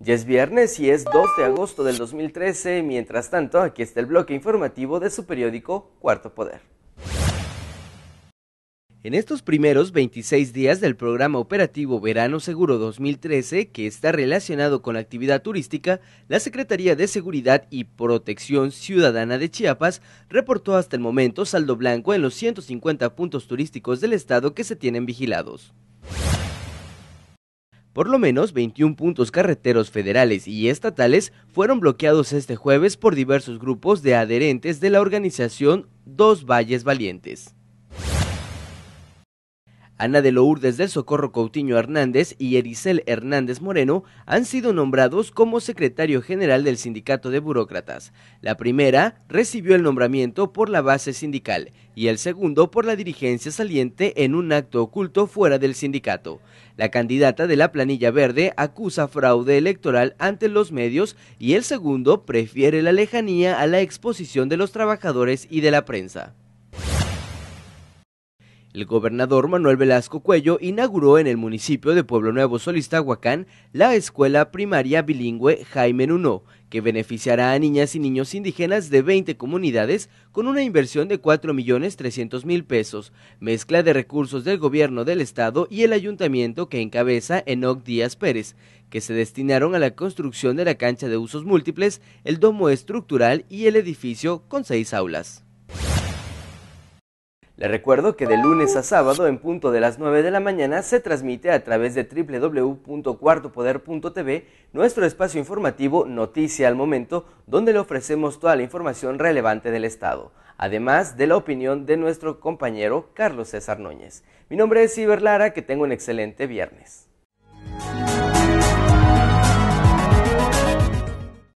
Ya es viernes y es 2 de agosto del 2013, mientras tanto aquí está el bloque informativo de su periódico Cuarto Poder. En estos primeros 26 días del programa operativo Verano Seguro 2013, que está relacionado con la actividad turística, la Secretaría de Seguridad y Protección Ciudadana de Chiapas reportó hasta el momento saldo blanco en los 150 puntos turísticos del estado que se tienen vigilados. Por lo menos 21 puntos carreteros federales y estatales fueron bloqueados este jueves por diversos grupos de adherentes de la organización Dos Valles Valientes. Ana de Lourdes del Socorro Coutinho Hernández y Erisel Hernández Moreno han sido nombrados como secretario general del Sindicato de Burócratas. La primera recibió el nombramiento por la base sindical y el segundo por la dirigencia saliente en un acto oculto fuera del sindicato. La candidata de la planilla verde acusa fraude electoral ante los medios y el segundo prefiere la lejanía a la exposición de los trabajadores y de la prensa. El gobernador Manuel Velasco Cuello inauguró en el municipio de Pueblo Nuevo Solista, Huacán, la escuela primaria bilingüe Jaime Nuno, que beneficiará a niñas y niños indígenas de 20 comunidades con una inversión de 4.300.000 pesos, mezcla de recursos del gobierno del estado y el ayuntamiento que encabeza Enoc Díaz Pérez, que se destinaron a la construcción de la cancha de usos múltiples, el domo estructural y el edificio con seis aulas. Le recuerdo que de lunes a sábado en punto de las 9 de la mañana se transmite a través de www.cuartopoder.tv nuestro espacio informativo Noticia al Momento, donde le ofrecemos toda la información relevante del Estado, además de la opinión de nuestro compañero Carlos César Núñez. Mi nombre es Iber Lara, que tenga un excelente viernes.